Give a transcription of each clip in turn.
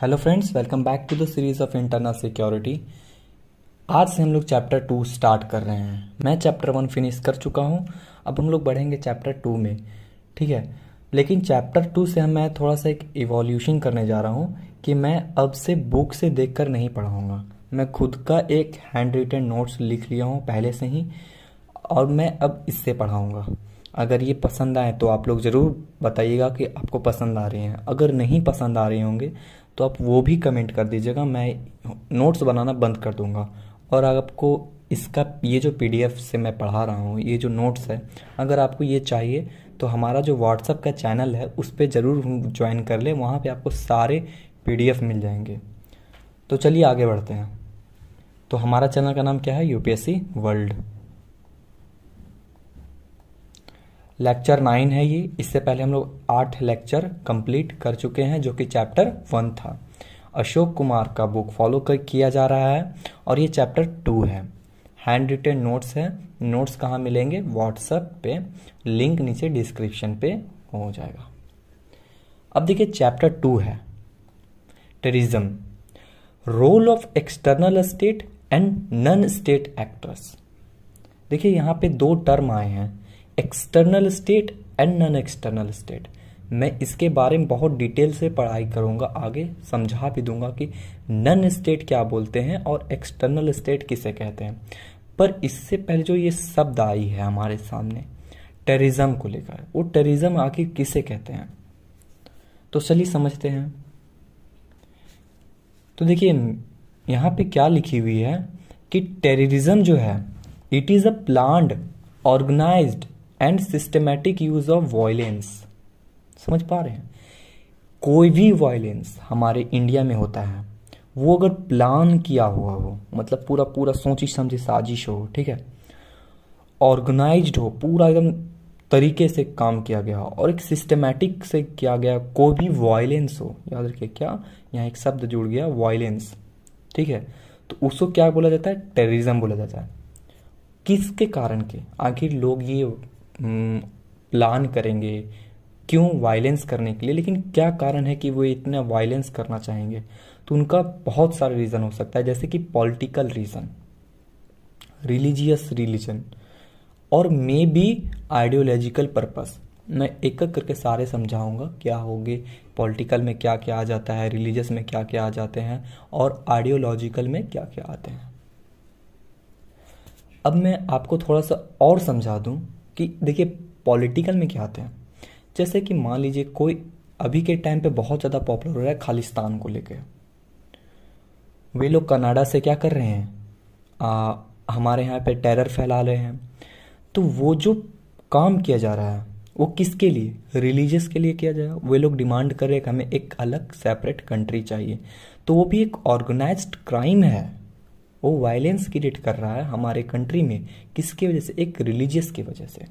hello friends welcome back to the series of internal security आज से हम लोग चैप्टर टू स्टार्ट कर रहे हैं मैं चैप्टर वन फिनिश कर चुका हूं अब हम लोग बढ़ेंगे चैप्टर टू में ठीक है लेकिन चैप्टर टू से मैं थोड़ा सा एक इवोल्यूशन करने जा रहा हूं कि मैं अब से बुक से देख कर नहीं पढ़ाऊँगा मैं खुद का एक हैंड रिटन नोट्स लिख लिया हूँ पहले से ही और मैं अब इससे पढ़ाऊँगा अगर ये पसंद आए तो आप लोग ज़रूर बताइएगा कि आपको पसंद आ रहे हैं अगर नहीं पसंद आ रहे होंगे तो आप वो भी कमेंट कर दीजिएगा मैं नोट्स बनाना बंद कर दूँगा और आपको इसका ये जो पी से मैं पढ़ा रहा हूँ ये जो नोट्स है अगर आपको ये चाहिए तो हमारा जो व्हाट्सअप का चैनल है उस पर ज़रूर ज्वाइन कर लें वहाँ पे आपको सारे पी मिल जाएंगे तो चलिए आगे बढ़ते हैं तो हमारा चैनल का नाम क्या है यू वर्ल्ड लेक्चर नाइन है ये इससे पहले हम लोग आठ लेक्चर कंप्लीट कर चुके हैं जो कि चैप्टर वन था अशोक कुमार का बुक फॉलो कर किया जा रहा है और ये चैप्टर टू है हैंड रिटेन नोट्स है नोट्स कहाँ मिलेंगे व्हाट्सएप पे लिंक नीचे डिस्क्रिप्शन पे हो जाएगा अब देखिए चैप्टर टू है terrorism role of external state and non state actors देखिए यहाँ पे दो टर्म आए हैं external state and non external state मैं इसके बारे में बहुत डिटेल से पढ़ाई करूंगा आगे समझा भी दूंगा कि नन स्टेट क्या बोलते हैं और एक्सटर्नल स्टेट किसे कहते हैं पर इससे पहले जो ये शब्द आई है हमारे सामने टेररिज्म को लेकर वो टेररिज्म आखिर किसे कहते हैं तो चलिए समझते हैं तो देखिए यहाँ पे क्या लिखी हुई है कि टेररिज्म जो है it is a planned organised and systematic use of violence समझ पा रहे हैं कोई भी वायलेंस हमारे इंडिया में होता है वो अगर प्लान किया हुआ हो मतलब पूरा पूरा सोची समझी साजिश हो ठीक है ऑर्गेनाइज्ड हो पूरा एकदम तरीके से काम किया गया हो और एक सिस्टमेटिक से किया गया कोई भी वॉयलेंस हो याद रखिए क्या यहाँ एक शब्द जुड़ गया वायलेंस ठीक है तो उसको क्या बोला जाता है टेररिज्म बोला जाता है किसके कारण के आखिर लोग ये प्लान करेंगे क्यों वायलेंस करने के लिए लेकिन क्या कारण है कि वो इतना वायलेंस करना चाहेंगे तो उनका बहुत सारा रीज़न हो सकता है जैसे कि पॉलिटिकल रीज़न रिलीजियस रिलीजन और मे बी आइडियोलॉजिकल पर्पस मैं एक एक करके सारे समझाऊंगा क्या होगे पॉलिटिकल में क्या क्या आ जाता है रिलीजियस में क्या क्या आ जाते हैं और आइडियोलॉजिकल में क्या क्या आते हैं अब मैं आपको थोड़ा सा और समझा दूं कि देखिए पॉलिटिकल में क्या आते हैं जैसे कि मान लीजिए कोई अभी के टाइम पे बहुत ज़्यादा पॉपुलर हो रहा है खालिस्तान को लेकर वे लोग कनाडा से क्या कर रहे हैं आ, हमारे यहाँ पे टेरर फैला रहे हैं तो वो जो काम किया जा रहा है वो किसके लिए रिलीजियस के लिए किया जा रहा है वे लोग डिमांड कर रहे हैं कि हमें एक अलग सेपरेट कंट्री चाहिए तो वो भी एक ऑर्गेनाइज्ड क्राइम है वो वायलेंस क्रिएट कर रहा है हमारे कंट्री में किसकी वजह से एक रिलीजियस की वजह से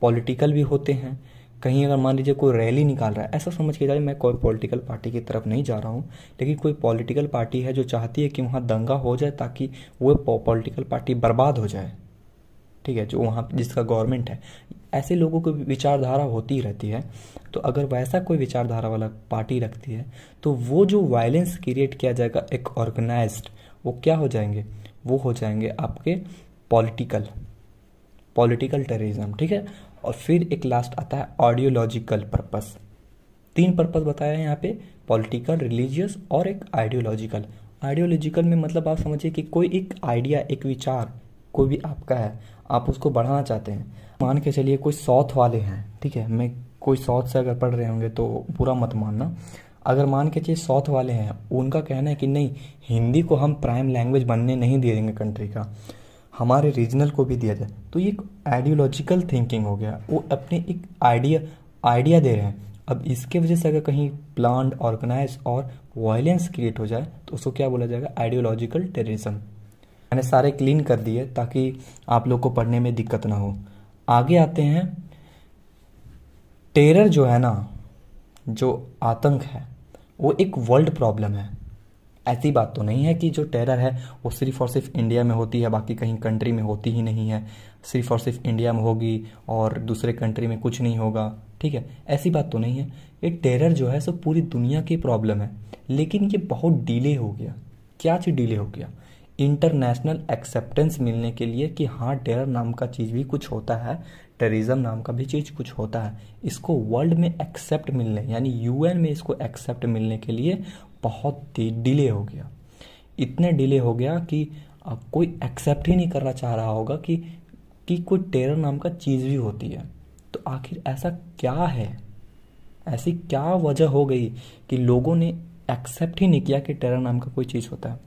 पॉलिटिकल भी होते हैं कहीं अगर मान लीजिए कोई रैली निकाल रहा है ऐसा समझ के जाए मैं कोई पॉलिटिकल पार्टी की तरफ नहीं जा रहा हूँ लेकिन कोई पॉलिटिकल पार्टी है जो चाहती है कि वहाँ दंगा हो जाए ताकि वो पॉलिटिकल पार्टी बर्बाद हो जाए ठीक है जो वहाँ जिसका गवर्नमेंट है ऐसे लोगों की विचारधारा होती रहती है तो अगर वैसा कोई विचारधारा वाला पार्टी रखती है तो वो जो वायलेंस क्रिएट किया जाएगा एक ऑर्गेनाइज्ड वो क्या हो जाएंगे वो हो जाएंगे आपके पॉलिटिकल पॉलिटिकल टेररिज्म ठीक है और फिर एक लास्ट आता है ऑडियोलॉजिकल पर्पस तीन पर्पस बताया है यहाँ पे पॉलिटिकल रिलीजियस और एक आइडियोलॉजिकल आइडियोलॉजिकल में मतलब आप समझिए कि कोई एक आइडिया एक विचार कोई भी आपका है आप उसको बढ़ाना चाहते हैं मान के चलिए कोई सौथ वाले हैं ठीक है मैं कोई सौथ से अगर पढ़ रहे होंगे तो पूरा मत मानना अगर मान के चाहिए साउथ वाले हैं उनका कहना है कि नहीं हिंदी को हम प्राइम लैंग्वेज बनने नहीं दे देंगे कंट्री का हमारे रीजनल को भी दिया जाए तो ये एक आइडियोलॉजिकल थिंकिंग हो गया वो अपने एक आइडिया आइडिया दे रहे हैं अब इसके वजह से अगर कहीं प्लान ऑर्गेनाइज और वायलेंस क्रिएट हो जाए तो उसको क्या बोला जाएगा आइडियोलॉजिकल टेररिज्म मैंने सारे क्लीन कर दिए ताकि आप लोग को पढ़ने में दिक्कत ना हो आगे आते हैं टेरर जो है ना जो आतंक है वो एक वर्ल्ड प्रॉब्लम है ऐसी बात तो नहीं है कि जो टेरर है वो सिर्फ और सिर्फ इंडिया में होती है बाकी कहीं कंट्री में होती ही नहीं है सिर्फ और सिर्फ इंडिया में होगी और दूसरे कंट्री में कुछ नहीं होगा ठीक है ऐसी बात तो नहीं है ये टेरर जो है सो पूरी दुनिया की प्रॉब्लम है लेकिन ये बहुत डिले हो गया क्या चीज़ डिले हो गया इंटरनेशनल एक्सेप्टेंस मिलने के लिए कि हाँ टेरर नाम का चीज़ भी कुछ होता है टेररिज्म नाम का भी चीज़ कुछ होता है इसको वर्ल्ड में एक्सेप्ट मिलने यानी यूएन में इसको एक्सेप्ट मिलने के लिए बहुत डिले हो गया इतने डिले हो गया कि अब कोई एक्सेप्ट ही नहीं करना चाह रहा होगा कि कि कोई टेरर नाम का चीज़ भी होती है तो आखिर ऐसा क्या है ऐसी क्या वजह हो गई कि लोगों ने एक्सेप्ट ही नहीं किया कि टेरर नाम का कोई चीज़ होता है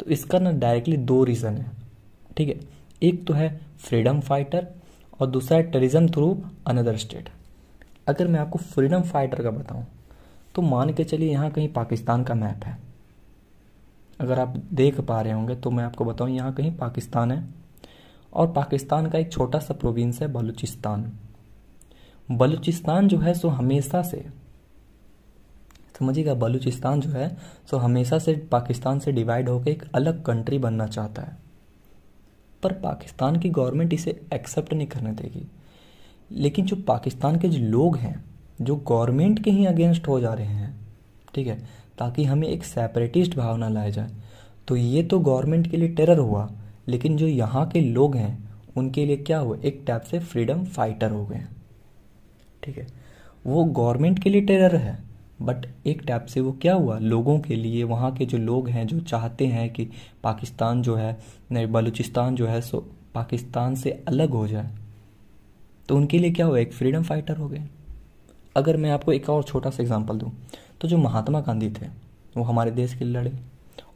तो इसका ना डायरेक्टली दो रीज़न है ठीक है एक तो है फ्रीडम फाइटर और दूसरा है टेरिज्म थ्रू अनदर स्टेट अगर मैं आपको फ्रीडम फाइटर का बताऊं तो मान के चलिए यहाँ कहीं पाकिस्तान का मैप है अगर आप देख पा रहे होंगे तो मैं आपको बताऊं यहाँ कहीं पाकिस्तान है और पाकिस्तान का एक छोटा सा प्रोविंस है बलूचिस्तान बलूचिस्तान जो है सो हमेशा से समझिएगा बलूचिस्तान जो है सो हमेशा से पाकिस्तान से डिवाइड होकर एक अलग कंट्री बनना चाहता है पर पाकिस्तान की गवर्नमेंट इसे एक्सेप्ट नहीं करने देगी लेकिन जो पाकिस्तान के जो लोग हैं जो गवर्नमेंट के ही अगेंस्ट हो जा रहे हैं ठीक है ताकि हमें एक सेपरेटिस्ट भावना लाया जाए तो ये तो गवर्नमेंट के लिए टेरर हुआ लेकिन जो यहाँ के लोग हैं उनके लिए क्या हुआ एक टाइप से फ्रीडम फाइटर हो गए ठीक है वो गवर्नमेंट के लिए टेरर है बट एक टैप से वो क्या हुआ लोगों के लिए वहाँ के जो लोग हैं जो चाहते हैं कि पाकिस्तान जो है बलूचिस्तान जो है सो पाकिस्तान से अलग हो जाए तो उनके लिए क्या हुआ एक फ्रीडम फाइटर हो गए अगर मैं आपको एक और छोटा सा एग्जाम्पल दूँ तो जो महात्मा गांधी थे वो हमारे देश के लिए लड़े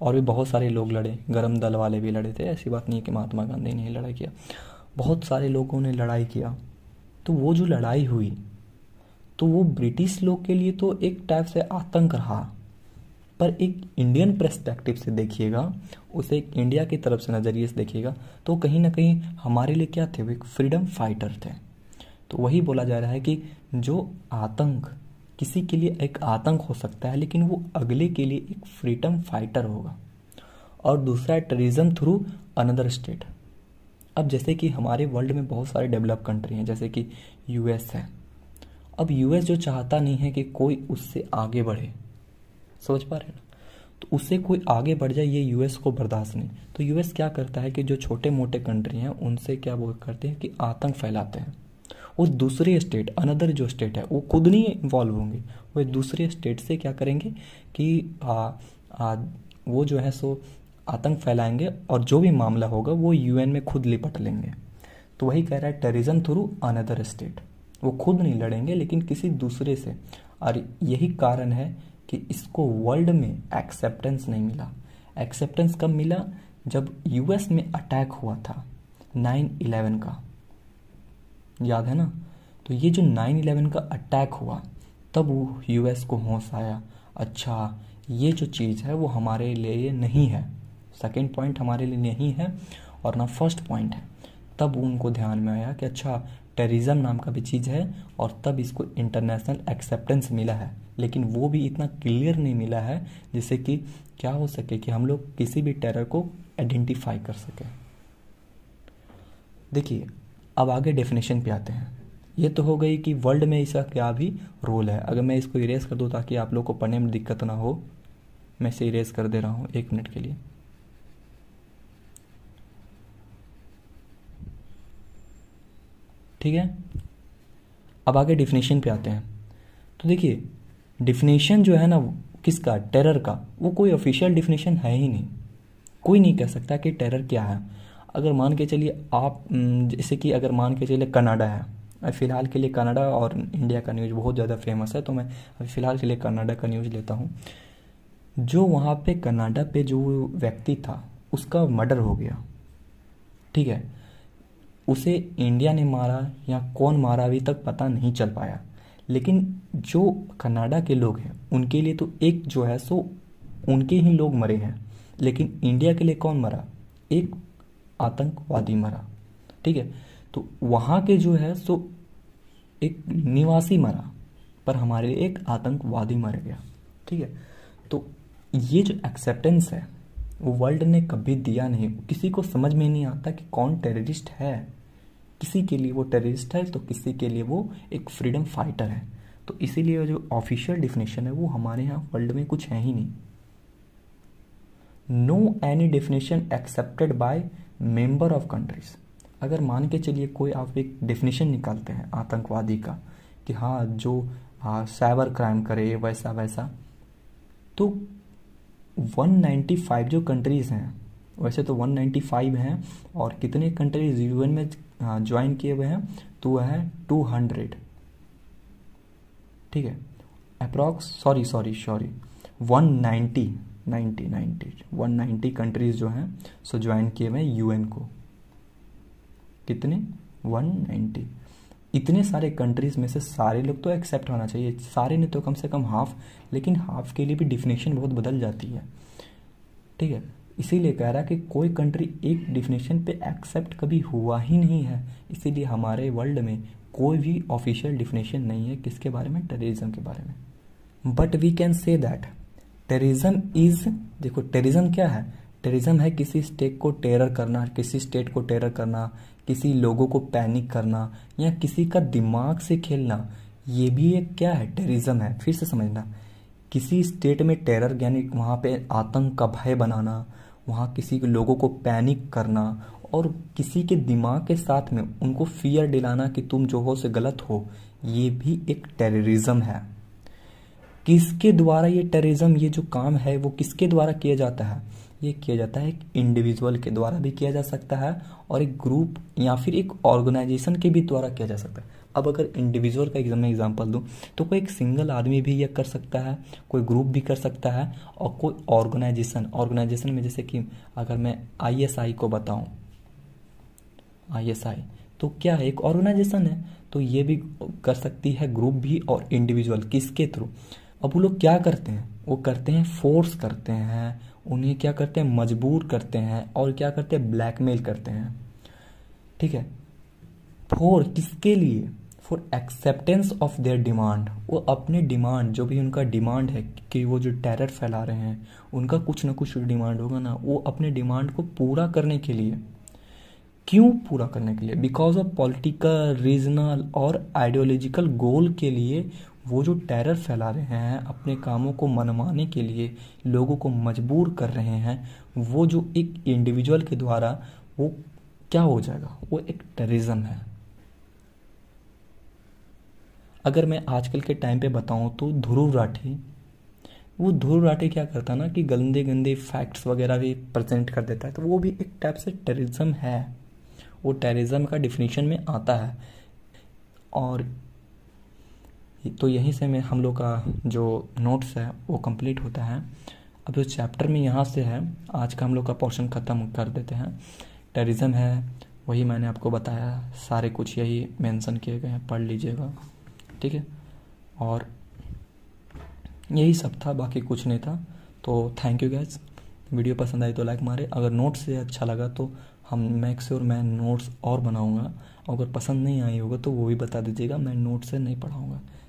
और भी बहुत सारे लोग लड़े गर्म दल वाले भी लड़े थे ऐसी बात नहीं है कि महात्मा गांधी ने ही लड़ाई किया बहुत सारे लोगों ने लड़ाई किया तो वो जो लड़ाई हुई तो वो ब्रिटिश लोग के लिए तो एक टाइप से आतंक रहा पर एक इंडियन प्रस्पेक्टिव से देखिएगा उसे एक इंडिया की तरफ से नज़रिए से देखिएगा तो कहीं ना कहीं हमारे लिए क्या थे वो एक फ्रीडम फाइटर थे तो वही बोला जा रहा है कि जो आतंक किसी के लिए एक आतंक हो सकता है लेकिन वो अगले के लिए एक फ्रीडम फाइटर होगा और दूसरा है टेरिज्म थ्रू अनदर स्टेट अब जैसे कि हमारे वर्ल्ड में बहुत सारे डेवलप कंट्री हैं जैसे कि यूएस है अब यूएस जो चाहता नहीं है कि कोई उससे आगे बढ़े समझ पा रहे हैं ना तो उससे कोई आगे बढ़ जाए ये यूएस को बर्दाश्त नहीं तो यूएस क्या करता है कि जो छोटे मोटे कंट्री हैं उनसे क्या वो करते हैं कि आतंक फैलाते हैं और दूसरे स्टेट अनदर जो स्टेट है वो खुद नहीं इन्वॉल्व होंगे वो दूसरे स्टेट से क्या करेंगे कि आ, आ, वो जो है सो आतंक फैलाएंगे और जो भी मामला होगा वो यूएन में खुद लिपट लेंगे तो वही कह रहा है टेररिज्म थ्रू अनदर स्टेट वो खुद नहीं लड़ेंगे लेकिन किसी दूसरे से और यही कारण है कि इसको वर्ल्ड में एक्सेप्टेंस नहीं मिला एक्सेप्टेंस कब मिला जब यूएस में अटैक हुआ था नाइन इलेवन का याद है ना तो ये जो नाइन इलेवन का अटैक हुआ तब वो यूएस को होश आया अच्छा ये जो चीज़ है वो हमारे लिए नहीं है सेकेंड पॉइंट हमारे लिए नहीं है और ना फर्स्ट पॉइंट है तब उनको ध्यान में आया कि अच्छा टेररिज्म नाम का भी चीज़ है और तब इसको इंटरनेशनल एक्सेप्टेंस मिला है लेकिन वो भी इतना क्लियर नहीं मिला है जिससे कि क्या हो सके कि हम लोग किसी भी टेरर को आइडेंटिफाई कर सकें देखिए अब आगे डेफिनेशन पे आते हैं ये तो हो गई कि वर्ल्ड में इसका क्या भी रोल है अगर मैं इसको इरेज कर दूँ ताकि आप लोग को पढ़ने में दिक्कत ना हो मैं इसे इरेज कर दे रहा हूँ एक मिनट के लिए ठीक है अब आगे डिफिनेशन पे आते हैं तो देखिए डिफिनेशन जो है ना किसका टेरर का वो कोई ऑफिशियल डिफिनेशन है ही नहीं कोई नहीं कह सकता कि टेरर क्या है अगर मान के चलिए आप जैसे कि अगर मान के चलिए कनाडा है फ़िलहाल के लिए कनाडा और इंडिया का न्यूज़ बहुत ज़्यादा फेमस है तो मैं अभी फ़िलहाल के लिए कनाडा का न्यूज़ लेता हूँ जो वहाँ पे कनाडा पे जो व्यक्ति था उसका मर्डर हो गया ठीक है उसे इंडिया ने मारा या कौन मारा अभी तक पता नहीं चल पाया लेकिन जो कनाडा के लोग हैं उनके लिए तो एक जो है सो उनके ही लोग मरे हैं लेकिन इंडिया के लिए कौन मरा एक आतंकवादी मरा ठीक है तो वहाँ के जो है सो एक निवासी मरा पर हमारे लिए एक आतंकवादी मर गया ठीक है तो ये जो एक्सेप्टेंस है वर्ल्ड ने कभी दिया नहीं किसी को समझ में नहीं आता कि कौन टेररिस्ट है किसी के लिए वो टेररिस्ट है तो किसी के लिए वो एक फ्रीडम फाइटर है तो इसीलिए जो ऑफिशियल डिफिनेशन है वो हमारे यहाँ वर्ल्ड में कुछ है ही नहीं no any definition accepted by member of countries अगर मान के चलिए कोई आप एक डेफिनेशन निकालते हैं आतंकवादी का कि हाँ जो साइबर हाँ, क्राइम करे वैसा वैसा तो 195 जो कंट्रीज़ हैं वैसे तो 195 हैं और कितने कंट्रीज यूएन में ज्वाइन किए हुए हैं तो वह है 200 ठीक है approx sorry sorry sorry 190 90 90 ninety countries जो हैं सो ज्वाइन किए हुए हैं यूएन को कितने 190 इतने सारे कंट्रीज़ में से सारे लोग तो एक्सेप्ट होना चाहिए सारे ने तो कम से कम हाफ लेकिन हाफ के लिए भी डिफिनेशन बहुत बदल जाती है ठीक है इसीलिए कह रहा है कि कोई कंट्री एक डिफिनेशन पे एक्सेप्ट कभी हुआ ही नहीं है इसीलिए हमारे वर्ल्ड में कोई भी ऑफिशियल डिफिनेशन नहीं है किसके बारे में टेररिज्म के बारे में but we can say that terrorism is देखो टेररिज्म क्या है टेररिज्म है किसी स्टेट को टेरर करना किसी स्टेट को टेरर करना किसी लोगों को पैनिक करना या किसी का दिमाग से खेलना ये भी एक क्या है टेररिज्म है फिर से समझना किसी स्टेट में टेरर यानी वहाँ पे आतंक का भय बनाना वहाँ किसी के लोगों को पैनिक करना और किसी के दिमाग के साथ में उनको फियर दिलाना कि तुम जो हो से गलत हो ये भी एक टेररिज्म है किसके द्वारा ये टेररिज्म ये जो काम है वो किसके द्वारा किया जाता है ये किया जाता है एक इंडिविजुअल के द्वारा भी किया जा सकता है और एक ग्रुप या फिर एक ऑर्गेनाइजेशन के भी द्वारा किया जा सकता है अब अगर इंडिविजुअल का एग्जाम में एग्जाम्पल दूँ तो कोई एक सिंगल आदमी भी यह कर सकता है कोई ग्रुप भी कर सकता है और कोई ऑर्गेनाइजेशन ऑर्गेनाइजेशन में जैसे कि अगर मैं आईएसआई को बताऊं आईएसआई तो क्या है एक ऑर्गेनाइजेशन है तो ये भी कर सकती है ग्रुप भी और इंडिविजुअल किसके थ्रू अब वो लोग क्या करते हैं वो करते हैं फोर्स करते हैं उन्हें क्या करते हैं मजबूर करते हैं और क्या करते हैं ब्लैकमेल करते हैं ठीक है फोर किसके लिए for acceptance of their demand वो अपने डिमांड जो भी उनका डिमांड है कि वो जो टेरर फैला रहे हैं उनका कुछ ना कुछ डिमांड होगा ना वो अपने डिमांड को पूरा करने के लिए क्यों पूरा करने के लिए बिकॉज ऑफ पॉलिटिकल रीजनल और आइडियोलॉजिकल गोल के लिए वो जो टेरर फैला रहे हैं अपने कामों को मनवाने के लिए लोगों को मजबूर कर रहे हैं वो जो एक इंडिविजुअल के द्वारा वो क्या हो जाएगा वो एक टेररिज्म है अगर मैं आजकल के टाइम पे बताऊं तो ध्रुव राठी वो ध्रुव राठी क्या करता ना कि गंदे गंदे फैक्ट्स वगैरह भी प्रेजेंट कर देता है तो वो भी एक टाइप से टेररिज्म है वो टेररिज्म का डिफिनीशन में आता है और तो यहीं से मैं हम लोग का जो नोट्स है वो कंप्लीट होता है अब जो चैप्टर में यहाँ से है आज का हम लोग का पोर्शन ख़त्म कर देते हैं टेररिज्म है वही मैंने आपको बताया सारे कुछ यही मेंशन किए गए हैं पढ़ लीजिएगा ठीक है और यही सब था बाकी कुछ नहीं था तो थैंक यू गैस वीडियो पसंद आई तो लाइक मारे अगर नोट्स से अच्छा लगा तो हम मैक्स और मैं नोट्स और बनाऊंगा अगर पसंद नहीं आई होगा तो वो भी बता दीजिएगा मैं नोट्स से नहीं पढ़ाऊंगा